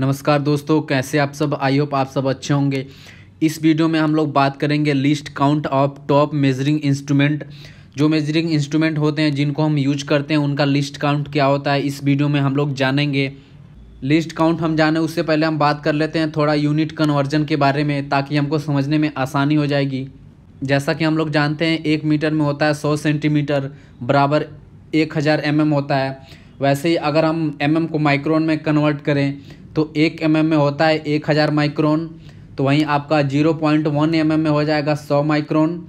नमस्कार दोस्तों कैसे आप सब आई होप आप सब अच्छे होंगे इस वीडियो में हम लोग बात करेंगे least count of top measuring instrument जो मेजरिंग इंस्ट्रूमेंट होते हैं जिनको हम यूज करते हैं उनका लिस्ट काउंट क्या होता है इस वीडियो में हम लोग जानेंगे लिस्ट काउंट हम जाने उससे पहले हम बात कर लेते हैं थोड़ा यूनिट कन्वर्जन के बारे में ताकि हमको समझने में आसानी हो जाएगी जैसा कि हम लोग जानते हैं एक मीटर में होता है सौ सेंटीमीटर बराबर एक हज़ार एम एम होता है वैसे ही अगर हम एम mm को माइक्रोन में कन्वर्ट करें तो एक एम mm में होता है एक हज़ार माइक्रोन तो वहीं आपका जीरो पॉइंट वन एम में हो जाएगा सौ micron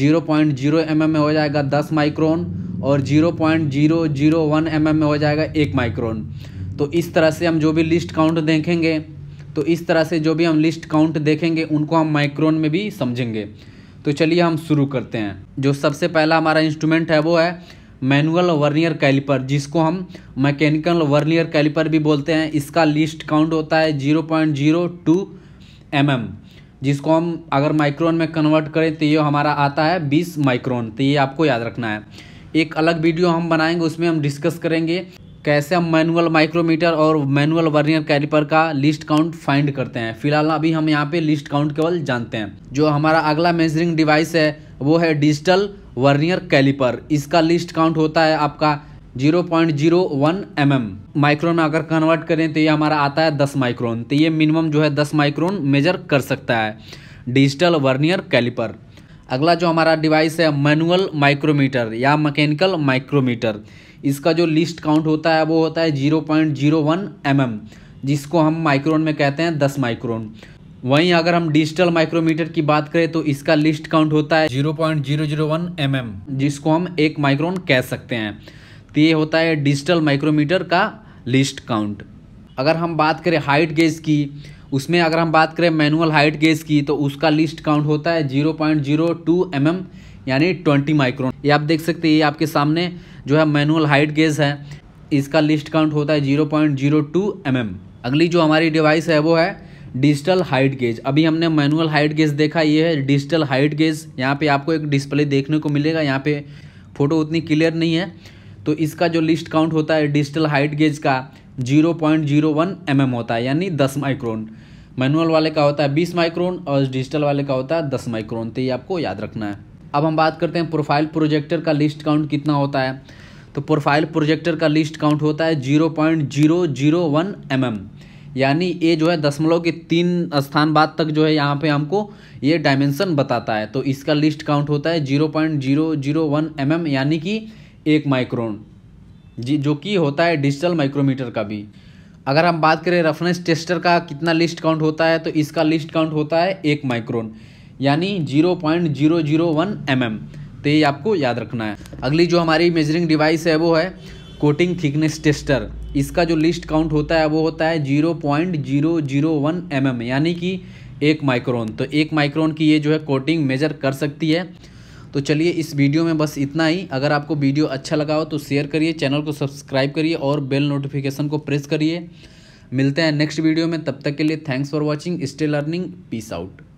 zero point zero M में हो जाएगा दस माइक्रोन और zero point zero zero one M में हो जाएगा एक माइक्रोन तो इस तरह से हम जो भी लिस्ट काउंट देखेंगे तो इस तरह से जो भी हम लिस्ट काउंट देखेंगे उनको हम माइक्रोन में भी समझेंगे तो चलिए हम शुरू करते हैं जो सबसे पहला हमारा इंस्ट्रूमेंट है वो है मैनुअल वर्नियर कैलिपर जिसको हम मैकेनिकल वर्नियर कैलिपर भी बोलते हैं इसका लिस्ट काउंट होता है zero point zero two M M जिसको हम अगर माइक्रोन में कन्वर्ट करें तो ये हमारा आता है बीस माइक्रोन तो ये आपको याद रखना है एक अलग वीडियो हम बनाएंगे उसमें हम डिस्कस करेंगे कैसे हम मैनुअल माइक्रोमीटर और मैनुअल वर्नियर कैलिपर का लिस्ट काउंट फाइंड करते हैं फिलहाल अभी हम यहाँ पे लिस्ट काउंट केवल जानते हैं जो हमारा अगला मेजरिंग डिवाइस है वो है डिजिटल वर्नियर कैलिपर इसका लिस्ट काउंट होता है आपका 0.01 point zero one M M micron में अगर कन्वर्ट करें तो ये हमारा आता है 10 माइक्रोन तो ये मिनिमम जो है 10 माइक्रोन मेजर कर सकता है डिजिटल वर्नियर कैलिपर अगला जो हमारा डिवाइस है मैनुअल माइक्रोमीटर या मैकेनिकल माइक्रोमीटर इसका जो लिस्ट काउंट होता है वो होता है zero point zero one M M जिसको हम माइक्रोन में कहते हैं दस माइक्रोन वहीं अगर हम डिजिटल माइक्रोमीटर की बात करें तो इसका लिस्ट काउंट होता है zero point zero zero one M M जिसको हम एक माइक्रोन कह सकते हैं तो ये होता है डिजिटल माइक्रोमीटर का लिस्ट काउंट अगर हम बात करें हाइट गेज की उसमें अगर हम बात करें मैनुअल हाइट गेज की तो उसका लिस्ट काउंट होता है zero point zero two M M यानी ट्वेंटी माइक्रोन ये आप देख सकते हैं ये आपके सामने जो है मैनुअल हाइट गेज है इसका लिस्ट काउंट होता है zero point zero two M M अगली जो हमारी डिवाइस है वो है डिजिटल हाइट गेज अभी हमने मैनुअल हाइट गेज देखा ये है डिजिटल हाइट गेज यहाँ पर आपको एक डिस्प्ले देखने को मिलेगा यहाँ पर फ़ोटो उतनी क्लियर नहीं है तो इसका जो लिस्ट काउंट होता है डिजिटल हाइट गेज का zero point zero one M M होता है यानी दस माइक्रोन मैनुअल वाले का होता है बीस माइक्रोन और डिजिटल वाले का होता है दस माइक्रोन तो ये आपको याद रखना है अब हम बात करते हैं प्रोफाइल प्रोजेक्टर का लिस्ट काउंट कितना होता है तो प्रोफाइल प्रोजेक्टर का लिस्ट काउंट होता है zero point zero zero one M M यानी ये जो है दशमलव के तीन स्थान बाद तक जो है यहाँ पे हमको ये डायमेंशन बताता है तो इसका लिस्ट काउंट होता है zero point zero zero one M M यानी कि एक माइक्रोन जी जो कि होता है डिजिटल माइक्रोमीटर का भी अगर हम बात करें रफनेस टेस्टर का कितना लिस्ट काउंट होता है तो इसका लिस्ट काउंट होता है एक माइक्रोन यानी zero point zero zero one M M तो ये आपको याद रखना है अगली जो हमारी मेजरिंग डिवाइस है वो है कोटिंग थिकनेस टेस्टर इसका जो लिस्ट काउंट होता है वो होता है zero point zero zero one M M यानी कि एक माइक्रोन तो एक माइक्रोन की ये जो है कोटिंग मेजर कर सकती है तो चलिए इस वीडियो में बस इतना ही अगर आपको वीडियो अच्छा लगा हो तो शेयर करिए चैनल को सब्सक्राइब करिए और बेल नोटिफिकेशन को प्रेस करिए मिलते हैं नेक्स्ट वीडियो में तब तक के लिए thanks for watching stay learning peace out